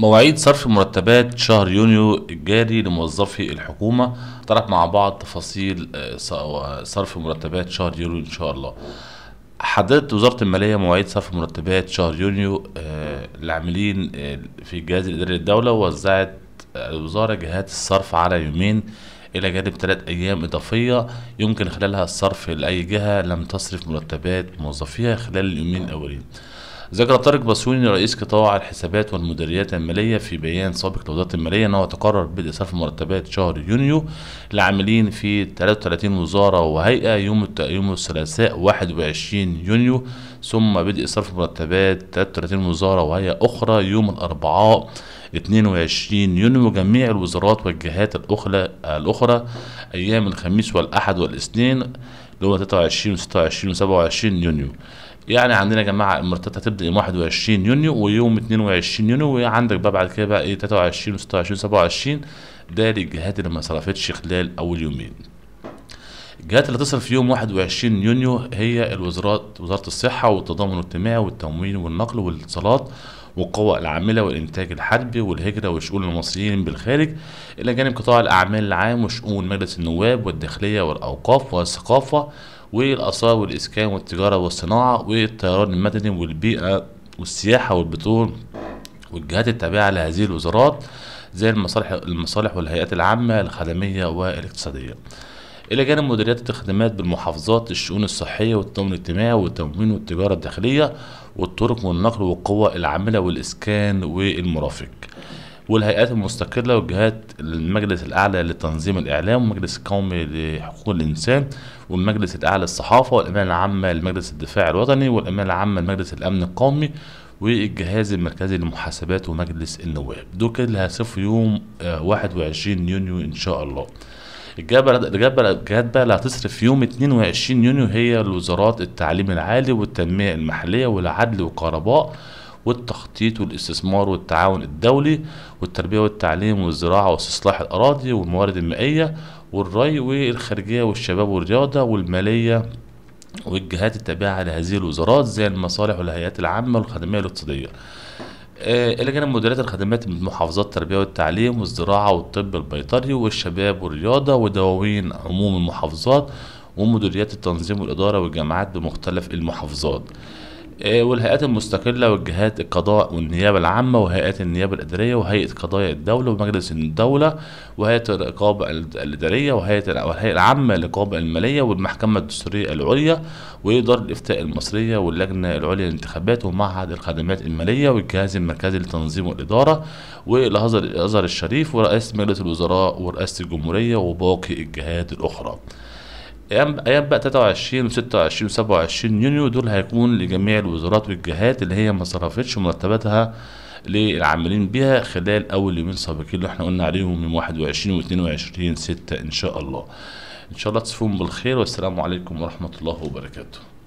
مواعيد صرف مرتبات شهر يونيو الجاري لموظفي الحكومة طرح مع بعض تفاصيل آه، صرف مرتبات شهر يونيو إن شاء الله حددت وزارة المالية مواعيد صرف مرتبات شهر يونيو العاملين آه، آه، في الجهاز الإداري للدولة ووزعت الوزارة جهات الصرف على يومين إلى جانب ثلاث أيام إضافية يمكن خلالها الصرف لأي جهة لم تصرف مرتبات موظفيها خلال اليومين الأولين ذكر طارق بسوني رئيس قطاع الحسابات والمديريات الماليه في بيان سابق لوزاره الماليه انه تقرر بدء صرف مرتبات شهر يونيو لعاملين في 33 وزاره وهيئه يوم يوم الثلاثاء 21 يونيو ثم بدء صرف مرتبات 33 وزاره وهيئه اخرى يوم الاربعاء 22 يونيو جميع الوزارات والجهات الاخرى الاخرى ايام الخميس والاحد والاثنين اللي هو 23 و26 و27 يونيو يعني عندنا يا جماعه المرتبات هتبدا يوم 21 يونيو ويوم 22 يونيو وعندك بقى بعد كده بقى ايه 23 و26 27 ده للجهات اللي ما صرفتش خلال اول يومين الجهات اللي تصرف يوم 21 يونيو هي الوزارات وزاره الصحه والتضامن الاجتماعي والتموين والنقل والاتصالات والقوى العاملة والإنتاج الحربي والهجرة وشؤون المصريين بالخارج إلى جانب قطاع الأعمال العام وشؤون مجلس النواب والداخلية والأوقاف والثقافة والاثار والاسكان والتجاره والصناعه والطيران المدني والبيئه والسياحه والبترول والجهات التابعه لهذه الوزارات زي المصالح المصالح والهيئات العامه الخدميه والاقتصاديه. الى جانب مديريات الخدمات بالمحافظات الشؤون الصحيه والتموين الاجتماعي والتموين والتجاره الداخليه والطرق والنقل والقوى العامله والاسكان والمرافق. والهيئات المستقله والجهات المجلس الاعلى لتنظيم الاعلام والمجلس القومي لحقوق الانسان والمجلس الاعلى للصحافه والامانه العامه لمجلس الدفاع الوطني والامانه العامه لمجلس الامن القومي والجهاز المركزي للمحاسبات ومجلس النواب دول كده اللي هيصفوا يوم 21 آه، يونيو ان شاء الله الجبل الجبل الجهات بقى اللي هتصرف يوم 22 يونيو هي الوزارات التعليم العالي والتنميه المحليه والعدل والكهرباء والتخطيط والاستثمار والتعاون الدولي والتربية والتعليم والزراعة واستصلاح الأراضي والموارد المائية والري والخارجية والشباب والرياضة والمالية والجهات التابعة لهذه الوزارات زي المصالح والهيئات العامة والخدمية الاقتصادية آه، إلى جانب مديريات الخدمات من محافظات التربية والتعليم والزراعة والطب البيطري والشباب والرياضة ودواوين عموم المحافظات ومديريات التنظيم والإدارة والجامعات بمختلف المحافظات إيه، والهيئات المستقله والجهات القضاء والنيابه العامه وهيئات النيابه الاداريه وهيئه قضايا الدوله ومجلس الدوله وهيئه الرقابه الاداريه وهيئه الهيئه العامه للرقابه الماليه والمحكمه الدستوريه العليا واداره الافتاء المصريه واللجنه العليا للانتخابات ومعهد الخدمات الماليه والجهاز المركزي للتنظيم والاداره والازهر الشريف ورئاسه مجلس الوزراء ورئاسه الجمهوريه وباقي الجهات الاخرى ايام ايام بقى 23 و26 و27 يونيو دول هيكون لجميع الوزارات والجهات اللي هي ما صرفتش مرتباتها للعاملين بيها خلال اول يومين سابقين اللي احنا قلنا عليهم يوم 21 و22 6 ان شاء الله ان شاء الله تصفون بالخير والسلام عليكم ورحمه الله وبركاته